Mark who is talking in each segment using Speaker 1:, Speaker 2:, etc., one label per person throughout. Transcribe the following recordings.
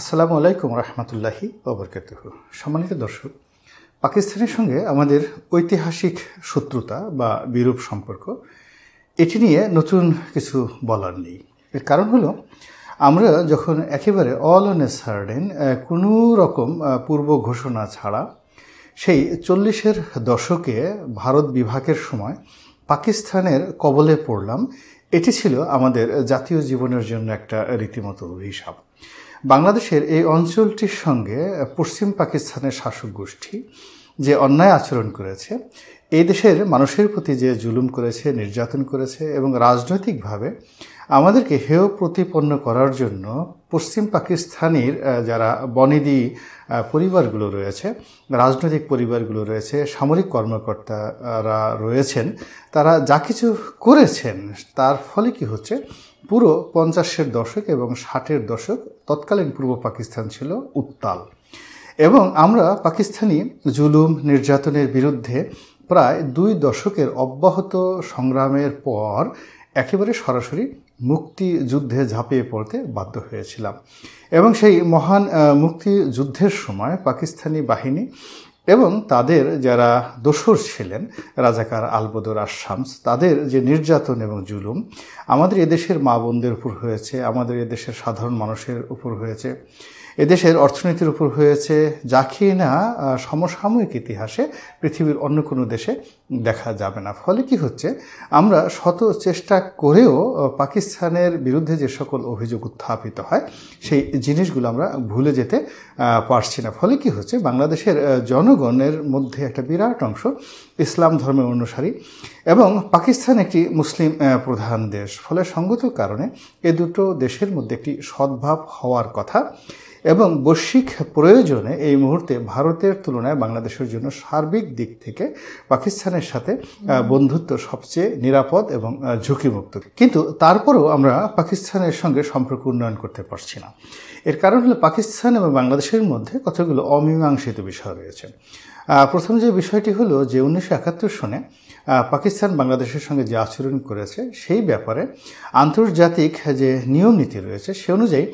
Speaker 1: আসসালামু আলাইকুম রহমতুল্লাহি অবরকাত সম্মানিত দর্শক পাকিস্তানের সঙ্গে আমাদের ঐতিহাসিক শত্রুতা বা বিরূপ সম্পর্ক এটি নিয়ে নতুন কিছু বলার নেই এর কারণ হলো আমরা যখন একেবারে অল অন এ সার্ডেন কোনো রকম পূর্ব ঘোষণা ছাড়া সেই চল্লিশের দশকে ভারত বিভাগের সময় পাকিস্তানের কবলে পড়লাম এটি ছিল আমাদের জাতীয় জীবনের জন্য একটা রীতিমতো অভিশাপ বাংলাদেশের এই অঞ্চলটির সঙ্গে পশ্চিম পাকিস্তানের শাসক গোষ্ঠী যে অন্যায় আচরণ করেছে এই দেশের মানুষের প্রতি যে জুলুম করেছে নির্যাতন করেছে এবং রাজনৈতিকভাবে আমাদেরকে হেয় প্রতিপন্ন করার জন্য পশ্চিম পাকিস্তানির যারা বনিদি পরিবারগুলো রয়েছে রাজনৈতিক পরিবারগুলো রয়েছে সামরিক কর্মকর্তারা রয়েছেন তারা যা কিছু করেছেন তার ফলে কি হচ্ছে পুরো পঞ্চাশের দশক এবং ষাটের দশক তৎকালীন পূর্ব পাকিস্তান ছিল উত্তাল এবং আমরা পাকিস্তানি জুলুম নির্যাতনের বিরুদ্ধে প্রায় দুই দশকের অব্যাহত সংগ্রামের পর একেবারে সরাসরি মুক্তিযুদ্ধে ঝাঁপিয়ে পড়তে বাধ্য হয়েছিলাম এবং সেই মহান মুক্তিযুদ্ধের সময় পাকিস্তানি বাহিনী এবং তাদের যারা দোসর ছিলেন রাজাকার আলবদর আর শামস তাদের যে নির্যাতন এবং জুলুম আমাদের এদেশের মা বোনদের উপর হয়েছে আমাদের এদেশের সাধারণ মানুষের উপর হয়েছে এদেশের অর্থনীতির উপর হয়েছে যা না সমসাময়িক ইতিহাসে পৃথিবীর অন্য কোনো দেশে দেখা যাবে না ফলে কি হচ্ছে আমরা শত চেষ্টা করেও পাকিস্তানের বিরুদ্ধে যে সকল অভিযোগ উত্থাপিত হয় সেই জিনিসগুলো আমরা ভুলে যেতে পারছি না ফলে কি হচ্ছে বাংলাদেশের জন জনগণের মধ্যে একটা বিরাট অংশ ইসলাম ধর্মের অনুসারী এবং পাকিস্তান একটি মুসলিম প্রধান দেশ ফলে সঙ্গত কারণে এ দুটো দেশের মধ্যে একটি সদ্ভাব হওয়ার কথা এবং বৈশ্বিক প্রয়োজনে এই মুহূর্তে ভারতের তুলনায় বাংলাদেশের জন্য সার্বিক দিক থেকে পাকিস্তানের সাথে বন্ধুত্ব সবচেয়ে নিরাপদ এবং ঝুঁকিমুক্ত কিন্তু তারপরেও আমরা পাকিস্তানের সঙ্গে সম্পর্ক উন্নয়ন করতে পারছি না এর কারণ হলো পাকিস্তান এবং বাংলাদেশের মধ্যে কতগুলো অমীমাংসিত বিষয় রয়েছে প্রথম যে বিষয়টি হলো যে উনিশশো একাত্তর সনে পাকিস্তান বাংলাদেশের সঙ্গে যে আচরণ করেছে সেই ব্যাপারে আন্তর্জাতিক যে নিয়ম নীতি রয়েছে সে অনুযায়ী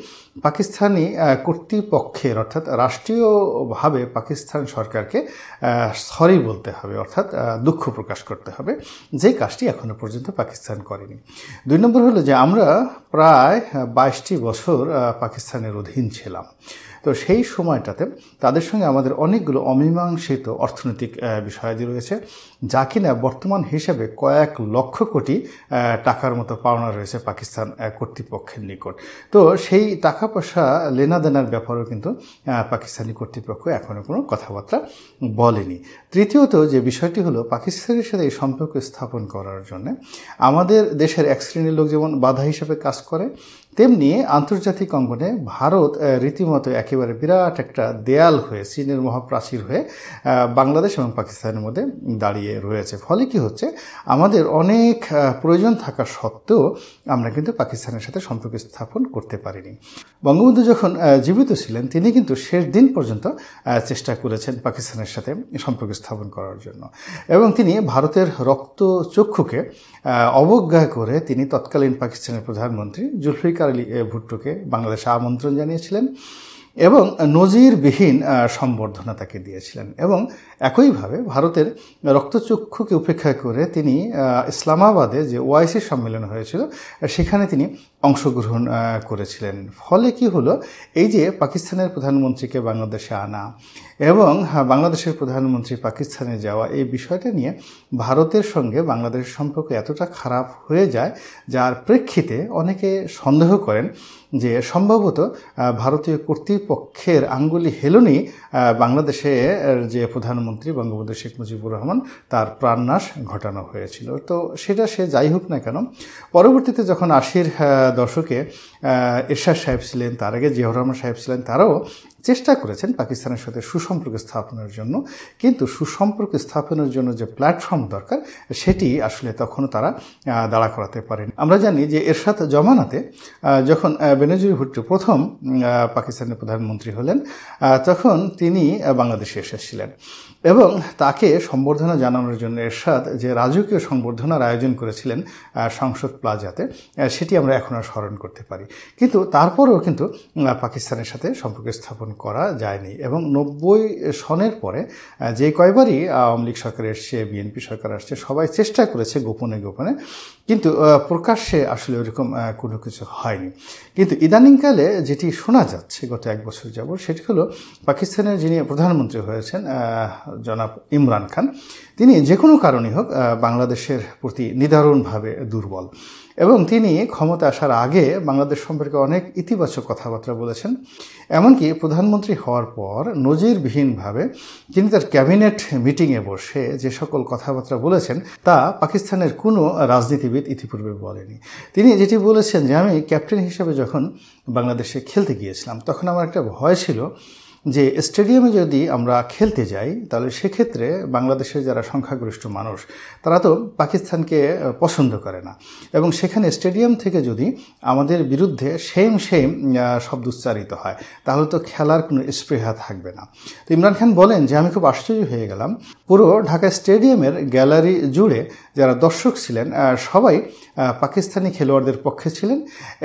Speaker 1: পাকিস্তানি কর্তৃপক্ষের অর্থাৎ রাষ্ট্রীয়ভাবে পাকিস্তান সরকারকে সরি বলতে হবে অর্থাৎ দুঃখ প্রকাশ করতে হবে যে কাজটি এখনও পর্যন্ত পাকিস্তান করেনি দুই নম্বর হলো যে আমরা প্রায় বাইশটি বছর পাকিস্তানের অধীন ছিলাম তো সেই সময়টাতে তাদের সঙ্গে আমাদের অনেকগুলো অমীমাংসিত অর্থনৈতিক বিষয়াদি রয়েছে যা কিনা বর্তমান হিসেবে কয়েক লক্ষ কোটি টাকার মতো পাওনা রয়েছে পাকিস্তান কর্তৃপক্ষের নিকট তো সেই টাকা টাকা পয়সা লেনাদেনার ব্যাপারেও কিন্তু পাকিস্তানি কর্তৃপক্ষ এখনও কোনো কথাবার্তা বলেনি তৃতীয়ত যে বিষয়টি হলো পাকিস্তানের সাথে এই সম্পর্ক স্থাপন করার জন্য আমাদের দেশের এক শ্রেণীর লোক যেমন বাধা হিসেবে কাজ করে তেমনি আন্তর্জাতিক অঙ্গনে ভারত রীতিমতো একেবারে বিরাট একটা দেয়াল হয়ে চীনের মহাপ্রাচীর হয়ে বাংলাদেশ এবং পাকিস্তানের মধ্যে দাঁড়িয়ে রয়েছে ফলে কি হচ্ছে আমাদের অনেক প্রয়োজন থাকা সত্ত্বেও আমরা কিন্তু পাকিস্তানের সাথে সম্পর্ক স্থাপন করতে পারিনি বঙ্গবন্ধু যখন জীবিত ছিলেন তিনি কিন্তু শেষ দিন পর্যন্ত চেষ্টা করেছেন পাকিস্তানের সাথে সম্পর্ক স্থাপন করার জন্য এবং তিনি ভারতের রক্ত চক্ষুকে অবজ্ঞা করে তিনি তৎকালীন পাকিস্তানের প্রধানমন্ত্রী জুলফিকার আলী ভুট্টোকে বাংলাদেশে আমন্ত্রণ জানিয়েছিলেন এবং নজিরবিহীন সম্বর্ধনা তাকে দিয়েছিলেন এবং একইভাবে ভারতের রক্তচক্ষুকে উপেক্ষা করে তিনি ইসলামাবাদে যে ওয়াইসি সম্মেলন হয়েছিল সেখানে তিনি অংশগ্রহণ করেছিলেন ফলে কি হলো এই যে পাকিস্তানের প্রধানমন্ত্রীকে বাংলাদেশে আনা এবং বাংলাদেশের প্রধানমন্ত্রী পাকিস্তানে যাওয়া এই বিষয়টা নিয়ে ভারতের সঙ্গে বাংলাদেশের সম্পর্ক এতটা খারাপ হয়ে যায় যার প্রেক্ষিতে অনেকে সন্দেহ করেন যে সম্ভবত ভারতীয় কর্তৃপক্ষের আঙ্গুলি হেলনই বাংলাদেশে যে প্রধানমন্ত্রী বঙ্গবন্ধু শেখ মুজিবুর রহমান তার প্রাণনাশ ঘটানো হয়েছিল তো সেটা সে যাই হোক না কেন পরবর্তীতে যখন আশির দশকে এরশাদ সাহেব ছিলেন তার আগে জিয়াউর রহমান সাহেব ছিলেন তারাও চেষ্টা করেছেন পাকিস্তানের সাথে সুসম্পর্ক স্থাপনের জন্য কিন্তু সুসম্পর্ক স্থাপনের জন্য যে প্ল্যাটফর্ম দরকার সেটি আসলে তখনও তারা দাঁড়া করাতে পারেন আমরা জানি যে এরশাদ জমানাতে যখন বেনজির ভুট্টো প্রথম পাকিস্তানের প্রধানমন্ত্রী হলেন তখন তিনি বাংলাদেশে এসেছিলেন এবং তাকে সম্বর্ধনা জানানোর জন্য এরশাদ যে রাজকীয় সম্বর্ধনার আয়োজন করেছিলেন সংসদ প্লাজাতে সেটি আমরা এখন আর স্মরণ করতে পারি কিন্তু তারপরেও কিন্তু পাকিস্তানের সাথে সম্পর্ক স্থাপন করা যায়নি এবং নব্বই সনের পরে যে কয়বারই আওয়ামী লীগ সরকার এসছে বিএনপি সরকার আসছে সবাই চেষ্টা করেছে গোপনে গোপনে কিন্তু প্রকাশ্যে আসলে ওরকম কোনো কিছু হয়নি কিন্তু ইদানিংকালে যেটি শোনা যাচ্ছে গত এক বছর যাব সেটি হলো পাকিস্তানের যিনি প্রধানমন্ত্রী হয়েছেন জনাব ইমরান খান তিনি যে কোনো কারণেই হোক বাংলাদেশের প্রতি নিদারুণভাবে দুর্বল এবং তিনি ক্ষমতা আসার আগে বাংলাদেশ সম্পর্কে অনেক ইতিবাচক কথাবার্তা বলেছেন এমনকি প্রধানমন্ত্রী হওয়ার পর নজিরবিহীনভাবে তিনি তার ক্যাবিনেট মিটিংয়ে বসে যে সকল কথাবার্তা বলেছেন তা পাকিস্তানের কোনো রাজনীতিবিদ ইতিপূর্বে বলেনি তিনি যেটি বলেছেন যে আমি ক্যাপ্টেন হিসেবে যখন বাংলাদেশে খেলতে গিয়েছিলাম তখন আমার একটা ভয় ছিল যে স্টেডিয়ামে যদি আমরা খেলতে যাই তাহলে সেক্ষেত্রে বাংলাদেশের যারা সংখ্যাগরিষ্ঠ মানুষ তারা তো পাকিস্তানকে পছন্দ করে না এবং সেখানে স্টেডিয়াম থেকে যদি আমাদের বিরুদ্ধে সেম সেম শব্দ উচ্চারিত হয় তাহলে তো খেলার কোনো স্পৃহা থাকবে না তো ইমরান খান বলেন যে আমি খুব আশ্চর্য হয়ে গেলাম পুরো ঢাকা স্টেডিয়ামের গ্যালারি জুড়ে যারা দর্শক ছিলেন সবাই পাকিস্তানি খেলোয়াড়দের পক্ষে ছিলেন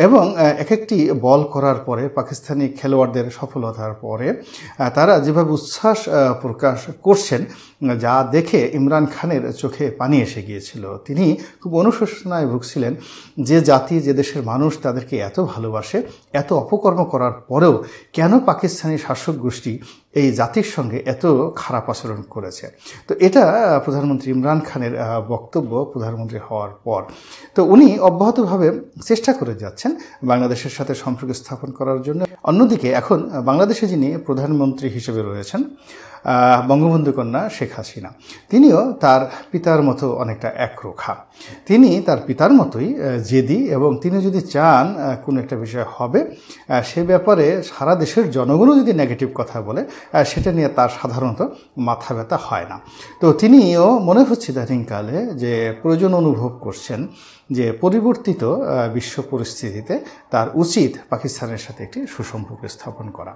Speaker 1: এবং এক একটি বল করার পরে পাকিস্তানি খেলোয়াড়দের সফলতার পরে তারা যেভাবে উচ্ছ্বাস প্রকাশ করছেন যা দেখে ইমরান খানের চোখে পানি এসে গিয়েছিল তিনি খুব অনুশোচনায় ভুগছিলেন যে জাতি যে দেশের মানুষ তাদেরকে এত ভালোবাসে এত অপকর্ম করার পরেও কেন পাকিস্তানি শাসক গোষ্ঠী এই জাতির সঙ্গে এত খারাপ আচরণ করেছে তো এটা প্রধানমন্ত্রী ইমরান খানের বক্তব্য প্রধানমন্ত্রী হওয়ার পর তো উনি অব্যাহতভাবে চেষ্টা করে যাচ্ছেন বাংলাদেশের সাথে সম্পর্ক স্থাপন করার জন্য অন্যদিকে এখন বাংলাদেশে যিনি প্রধানমন্ত্রী হিসেবে রয়েছেন বঙ্গবন্ধু কন্যা শেখ হাসিনা তিনিও তার পিতার মতো অনেকটা একরোখা তিনি তার পিতার মতোই জেদি এবং তিনি যদি চান কোনো একটা বিষয় হবে সে ব্যাপারে সারা দেশের জনগণও যদি নেগেটিভ কথা বলে সেটা নিয়ে তার সাধারণত মাথা ব্যথা হয় না তো তিনিও মনে হচ্ছে ইদানিংকালে যে প্রয়োজন অনুভব করছেন যে পরিবর্তিত বিশ্ব পরিস্থিতিতে তার উচিত পাকিস্তানের সাথে একটি সুসম্পর্ক স্থাপন করা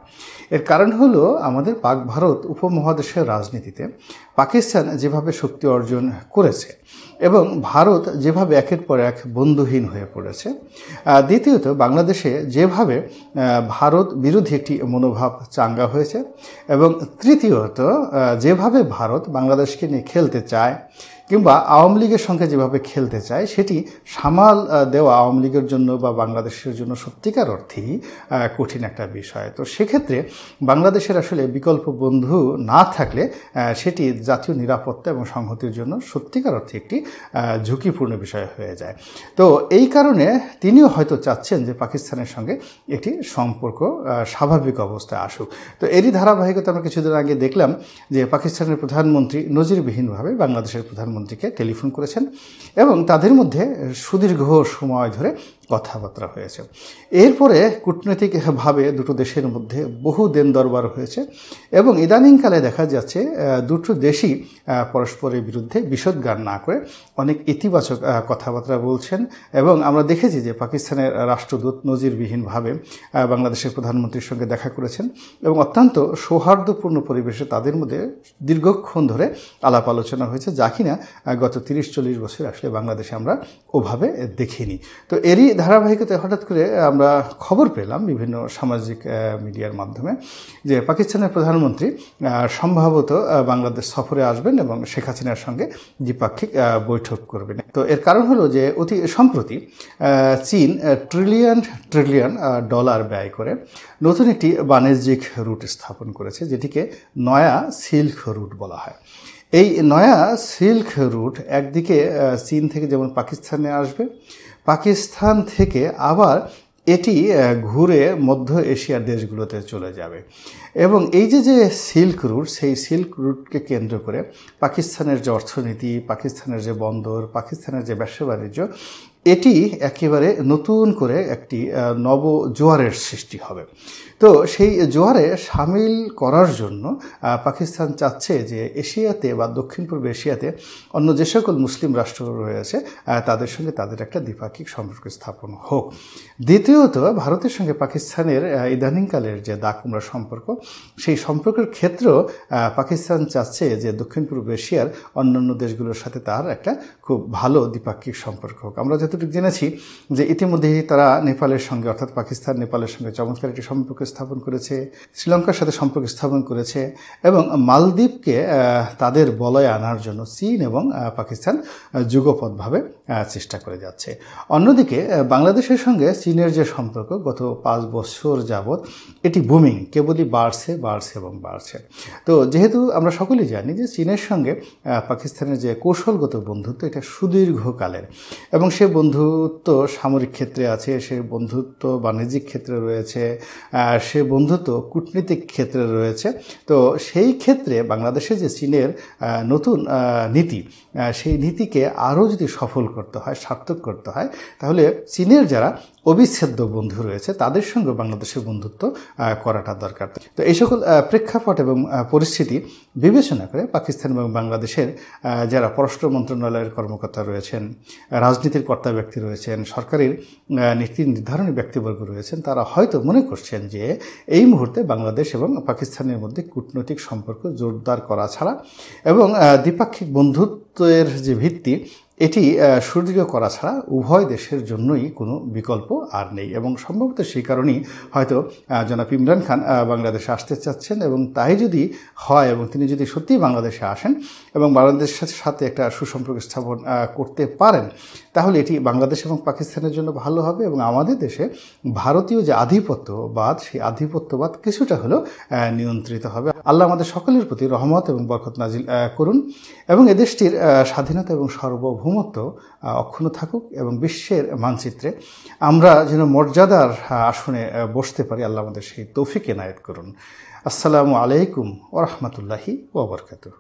Speaker 1: এর কারণ হলো আমাদের পাক ভারত উপ উপমহাদেশের রাজনীতিতে পাকিস্তান যেভাবে শক্তি অর্জন করেছে এবং ভারত যেভাবে একের পর এক বন্ধুহীন হয়ে পড়েছে দ্বিতীয়ত বাংলাদেশে যেভাবে ভারত বিরোধী একটি মনোভাব চাঙ্গা হয়েছে এবং তৃতীয়ত যেভাবে ভারত বাংলাদেশকে নিয়ে খেলতে চায় কিংবা আওয়ামী লীগের সঙ্গে যেভাবে খেলতে চায় সেটি সামাল দেওয়া আওয়ামী লীগের জন্য বা বাংলাদেশের জন্য সত্যিকার অর্থেই কঠিন একটা বিষয় তো সেক্ষেত্রে বাংলাদেশের আসলে বিকল্প বন্ধু না থাকলে সেটি জাতীয় নিরাপত্তা এবং সংহতির জন্য সত্যিকার অর্থে একটি ঝুঁকিপূর্ণ বিষয় হয়ে যায় তো এই কারণে তিনিও হয়তো চাচ্ছেন যে পাকিস্তানের সঙ্গে একটি সম্পর্ক স্বাভাবিক অবস্থায় আসুক তো এরই ধারাবাহিকতা আমরা কিছুদিন আগে দেখলাম যে পাকিস্তানের প্রধানমন্ত্রী নজিরবিহীনভাবে বাংলাদেশের প্রধান প্রধানমন্ত্রীকে টেলিফোন করেছেন এবং তাদের মধ্যে সুদীর্ঘ সময় ধরে কথাবার্তা হয়েছে এরপরে কূটনৈতিকভাবে দুটো দেশের মধ্যে বহু দেন দরবার হয়েছে এবং ইদানিংকালে দেখা যাচ্ছে দুটো দেশই পরস্পরের বিরুদ্ধে বিষদগান না করে অনেক ইতিবাচক কথাবার্তা বলছেন এবং আমরা দেখেছি যে পাকিস্তানের রাষ্ট্রদূত নজিরবিহীনভাবে বাংলাদেশের প্রধানমন্ত্রীর সঙ্গে দেখা করেছেন এবং অত্যন্ত সৌহার্দ্যপূর্ণ পরিবেশে তাদের মধ্যে দীর্ঘক্ষণ ধরে আলাপ আলোচনা হয়েছে যা কিনা গত তিরিশ চল্লিশ বছর আসলে বাংলাদেশে আমরা ওভাবে দেখিনি তো এরই ধারাবাহিকতায় হঠাৎ করে আমরা খবর পেলাম বিভিন্ন সামাজিক মিডিয়ার মাধ্যমে যে পাকিস্তানের প্রধানমন্ত্রী সম্ভবত বাংলাদেশ সফরে আসবেন এবং শেখ হাসিনার সঙ্গে দ্বিপাক্ষিক বৈঠক করবেন তো এর কারণ হলো যে অতি সম্প্রতি চীন ট্রিলিয়ন ট্রিলিয়ন ডলার ব্যয় করে নতুন একটি বাণিজ্যিক রুট স্থাপন করেছে যেটিকে নয়া সিল্ক রুট বলা হয় এই নয়া সিল্ক রুট একদিকে চীন থেকে যেমন পাকিস্তানে আসবে পাকিস্তান থেকে আবার এটি ঘুরে মধ্য এশিয়ার দেশগুলোতে চলে যাবে এবং এই যে যে সিল্ক রুট সেই সিল্ক রুটকে কেন্দ্র করে পাকিস্তানের যে অর্থনীতি পাকিস্তানের যে বন্দর পাকিস্তানের যে ব্যবসা বাণিজ্য এটি একেবারে নতুন করে একটি নব জোয়ারের সৃষ্টি হবে তো সেই জোয়ারে সামিল করার জন্য পাকিস্তান চাচ্ছে যে এশিয়াতে বা দক্ষিণ পূর্ব এশিয়াতে অন্য যে সকল মুসলিম রাষ্ট্র রয়েছে তাদের সঙ্গে তাদের একটা দ্বিপাক্ষিক সম্পর্ক স্থাপন হোক দ্বিতীয়ত ভারতের সঙ্গে পাকিস্তানের ইদানিংকালের যে দাকুমরা সম্পর্ক সেই সম্পর্কের ক্ষেত্রেও পাকিস্তান চাচ্ছে যে দক্ষিণ পূর্ব এশিয়ার অন্যান্য দেশগুলোর সাথে তার একটা খুব ভালো দ্বিপাক্ষিক সম্পর্ক হোক আমরা যতটুকু জেনেছি যে ইতিমধ্যেই তারা নেপালের সঙ্গে অর্থাৎ পাকিস্তান নেপালের সঙ্গে চমৎকার একটি সম্পর্ক স্থাপন করেছে শ্রীলঙ্কার সাথে সম্পর্ক স্থাপন করেছে এবং মালদ্বীপকে তাদের বলয়ে আনার জন্য চীন এবং পাকিস্তান যুগপথভাবে চেষ্টা করে যাচ্ছে অন্যদিকে বাংলাদেশের সঙ্গে চীনের যে সম্পর্ক গত পাঁচ বছর যাবৎ এটি বুমিং কেবলই বাড়ছে বাড়ছে এবং বাড়ছে তো যেহেতু আমরা সকলেই জানি যে চীনের সঙ্গে পাকিস্তানের যে কৌশলগত বন্ধুত্ব এটা সুদীর্ঘকালের এবং সে বন্ধুত্ব সামরিক ক্ষেত্রে আছে সে বন্ধুত্ব বাণিজ্যিক ক্ষেত্রে রয়েছে সে বন্ধুত্ব কূটনীতিক ক্ষেত্রে রয়েছে তো সেই ক্ষেত্রে বাংলাদেশে যে চীনের নতুন নীতি সেই নীতিকে আরও যদি সফল করতে হয় সার্থক করতে হয় তাহলে চীনের যারা অবিচ্ছেদ্য বন্ধু রয়েছে তাদের সঙ্গে বাংলাদেশের বন্ধুত্ব করাটা দরকার তো এই সকল প্রেক্ষাপট এবং পরিস্থিতি বিবেচনা করে পাকিস্তান এবং বাংলাদেশের যারা পররাষ্ট্র মন্ত্রণালয়ের কর্মকর্তা রয়েছেন রাজনীতির কর্তা ব্যক্তি রয়েছেন সরকারের নীতি নির্ধারণী ব্যক্তিবর্গ রয়েছেন তারা হয়তো মনে করছেন যে এই মুহূর্তে বাংলাদেশ এবং পাকিস্তানের মধ্যে কূটনৈতিক সম্পর্ক জোরদার করা ছাড়া এবং দ্বিপাক্ষিক বন্ধুত্বের যে ভিত্তি এটি সুদৃঢ় করা ছাড়া উভয় দেশের জন্যই কোনো বিকল্প আর নেই এবং সম্ভবত সেই কারণেই হয়তো জনাব ইমরান খান বাংলাদেশে আসতে চাচ্ছেন এবং তাই যদি হয় এবং তিনি যদি সত্যিই বাংলাদেশে আসেন এবং বাংলাদেশের সাথে একটা সুসম্পর্ক স্থাপন করতে পারেন তাহলে এটি বাংলাদেশ এবং পাকিস্তানের জন্য ভালো হবে এবং আমাদের দেশে ভারতীয় যে আধিপত্যবাদ সেই আধিপত্যবাদ কিছুটা হলেও নিয়ন্ত্রিত হবে আল্লাহ আমাদের সকলের প্রতি রহমত এবং বরকত নাজিল করুন এবং এদেশটির স্বাধীনতা এবং সার্বভৌম সার্বভৌমত্ব অক্ষুণ্ণ থাকুক এবং বিশ্বের মানচিত্রে আমরা যেন মর্যাদার আসনে বসতে পারি আল্লাহ আমাদের সেই তৌফিক এনায়েত করুন আসসালামু আলাইকুম ওরহমতুল্লাহি ওবরকাতহ